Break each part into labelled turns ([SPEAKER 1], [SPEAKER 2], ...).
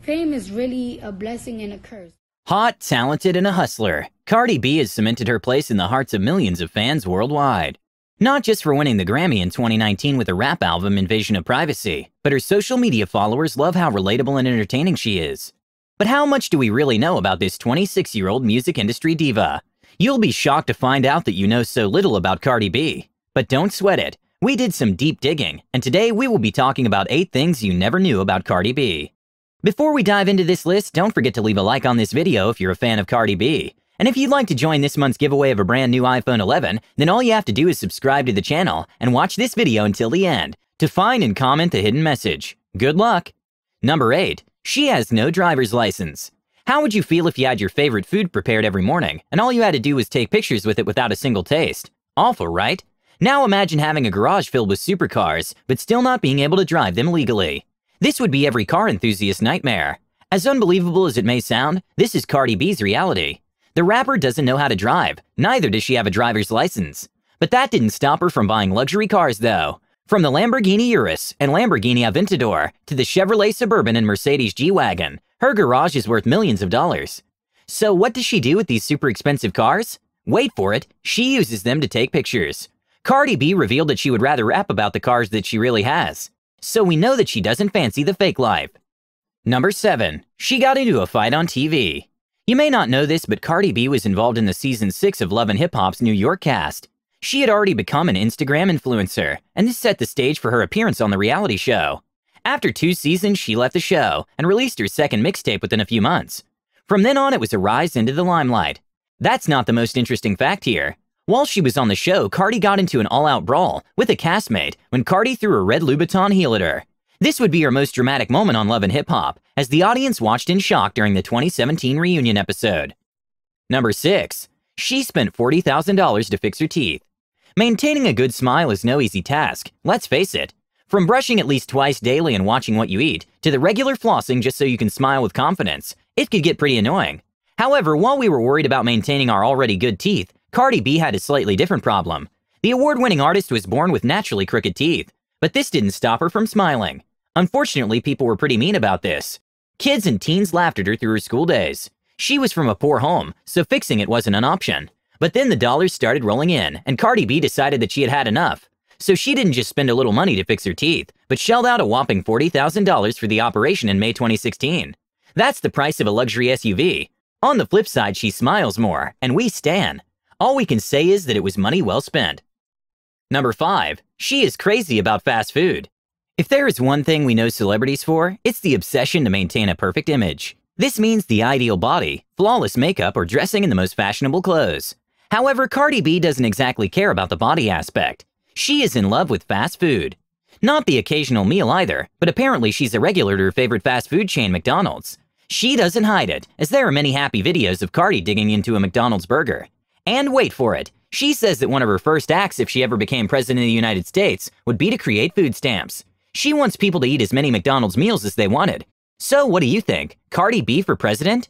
[SPEAKER 1] fame is really a blessing and a curse. Hot, talented, and a hustler, Cardi B has cemented her place in the hearts of millions of fans worldwide. Not just for winning the Grammy in 2019 with her rap album Invasion of Privacy, but her social media followers love how relatable and entertaining she is. But how much do we really know about this 26 year old music industry diva? You'll be shocked to find out that you know so little about Cardi B. But don't sweat it. We did some deep digging, and today we will be talking about 8 things you never knew about Cardi B. Before we dive into this list, don't forget to leave a like on this video if you're a fan of Cardi B. And if you'd like to join this month's giveaway of a brand new iPhone 11, then all you have to do is subscribe to the channel and watch this video until the end to find and comment the hidden message. Good luck! Number 8. She has no driver's license. How would you feel if you had your favorite food prepared every morning, and all you had to do was take pictures with it without a single taste? Awful, right? Now imagine having a garage filled with supercars, but still not being able to drive them legally. This would be every car enthusiast's nightmare. As unbelievable as it may sound, this is Cardi B's reality. The rapper doesn't know how to drive, neither does she have a driver's license. But that didn't stop her from buying luxury cars, though. From the Lamborghini Urus and Lamborghini Aventador to the Chevrolet Suburban and Mercedes G-Wagon, her garage is worth millions of dollars. So what does she do with these super expensive cars? Wait for it, she uses them to take pictures. Cardi B revealed that she would rather rap about the cars that she really has, so we know that she doesn't fancy the fake life. Number 7. She got into a fight on TV. You may not know this, but Cardi B was involved in the season 6 of Love & Hip Hop's New York cast. She had already become an Instagram influencer, and this set the stage for her appearance on the reality show. After two seasons, she left the show and released her second mixtape within a few months. From then on, it was a rise into the limelight. That's not the most interesting fact here. While she was on the show, Cardi got into an all-out brawl with a castmate when Cardi threw a red Louboutin heel at her. This would be her most dramatic moment on Love & Hip Hop, as the audience watched in shock during the 2017 reunion episode. Number 6. She spent $40,000 to fix her teeth. Maintaining a good smile is no easy task, let's face it. From brushing at least twice daily and watching what you eat, to the regular flossing just so you can smile with confidence, it could get pretty annoying. However, while we were worried about maintaining our already good teeth, Cardi B had a slightly different problem. The award-winning artist was born with naturally crooked teeth, but this didn't stop her from smiling. Unfortunately, people were pretty mean about this. Kids and teens laughed at her through her school days. She was from a poor home, so fixing it wasn't an option. But then the dollars started rolling in, and Cardi B decided that she had had enough. So she didn't just spend a little money to fix her teeth, but shelled out a whopping $40,000 for the operation in May 2016. That's the price of a luxury SUV. On the flip side, she smiles more, and we stan. All we can say is that it was money well spent. Number 5. She is crazy about fast food. If there is one thing we know celebrities for, it's the obsession to maintain a perfect image. This means the ideal body, flawless makeup, or dressing in the most fashionable clothes. However, Cardi B doesn't exactly care about the body aspect. She is in love with fast food. Not the occasional meal either, but apparently she's a regular to her favorite fast food chain McDonald's. She doesn't hide it, as there are many happy videos of Cardi digging into a McDonald's burger. And wait for it. She says that one of her first acts, if she ever became president of the United States, would be to create food stamps. She wants people to eat as many McDonald's meals as they wanted. So what do you think? Cardi B for president?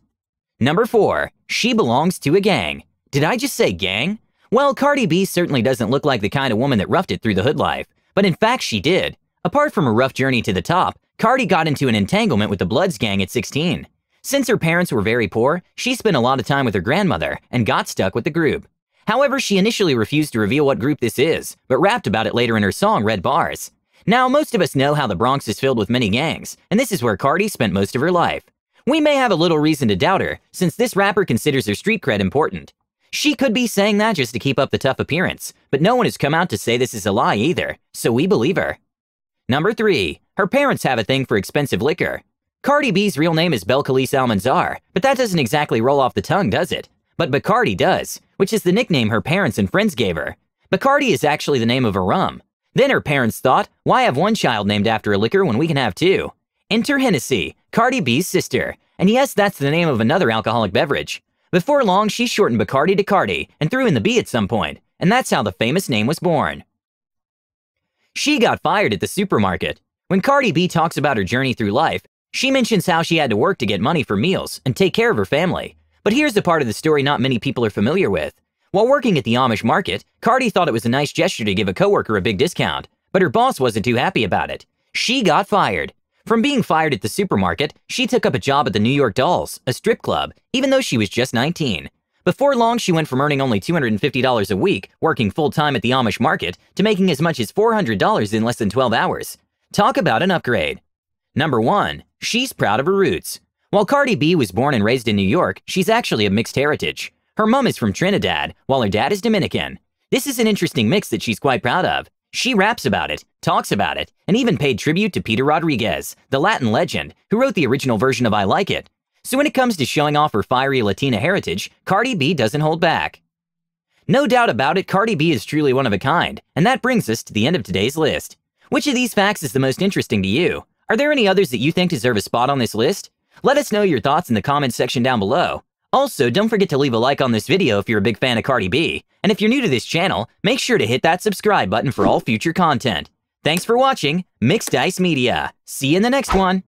[SPEAKER 1] Number 4. She belongs to a gang. Did I just say gang? Well, Cardi B certainly doesn't look like the kind of woman that roughed it through the hood life, but in fact she did. Apart from a rough journey to the top, Cardi got into an entanglement with the Bloods gang at 16. Since her parents were very poor, she spent a lot of time with her grandmother and got stuck with the group. However, she initially refused to reveal what group this is, but rapped about it later in her song Red Bars. Now, most of us know how the Bronx is filled with many gangs, and this is where Cardi spent most of her life. We may have a little reason to doubt her, since this rapper considers her street cred important. She could be saying that just to keep up the tough appearance, but no one has come out to say this is a lie either, so we believe her. Number 3. Her parents have a thing for expensive liquor. Cardi B's real name is Belcalis Almanzar, but that doesn't exactly roll off the tongue, does it? But Bacardi does, which is the nickname her parents and friends gave her. Bacardi is actually the name of a rum. Then her parents thought, why have one child named after a liquor when we can have two? Enter Hennessy, Cardi B's sister. And yes, that's the name of another alcoholic beverage. Before long, she shortened Bacardi to Cardi and threw in the B at some point, and that's how the famous name was born. She got fired at the supermarket. When Cardi B talks about her journey through life, she mentions how she had to work to get money for meals and take care of her family. But here's the part of the story not many people are familiar with. While working at the Amish market, Cardi thought it was a nice gesture to give a coworker a big discount, but her boss wasn't too happy about it. She got fired. From being fired at the supermarket, she took up a job at the New York Dolls, a strip club, even though she was just 19. Before long, she went from earning only $250 a week, working full-time at the Amish market, to making as much as $400 in less than 12 hours. Talk about an upgrade. Number 1. She's proud of her roots. While Cardi B was born and raised in New York, she's actually of mixed heritage. Her mom is from Trinidad, while her dad is Dominican. This is an interesting mix that she's quite proud of. She raps about it, talks about it, and even paid tribute to Peter Rodriguez, the Latin legend, who wrote the original version of I Like It. So when it comes to showing off her fiery Latina heritage, Cardi B doesn't hold back. No doubt about it, Cardi B is truly one of a kind, and that brings us to the end of today's list. Which of these facts is the most interesting to you? Are there any others that you think deserve a spot on this list? Let us know your thoughts in the comments section down below. Also, don't forget to leave a like on this video if you're a big fan of Cardi B. And if you're new to this channel, make sure to hit that subscribe button for all future content. Thanks for watching, Mixed Dice Media. See you in the next one!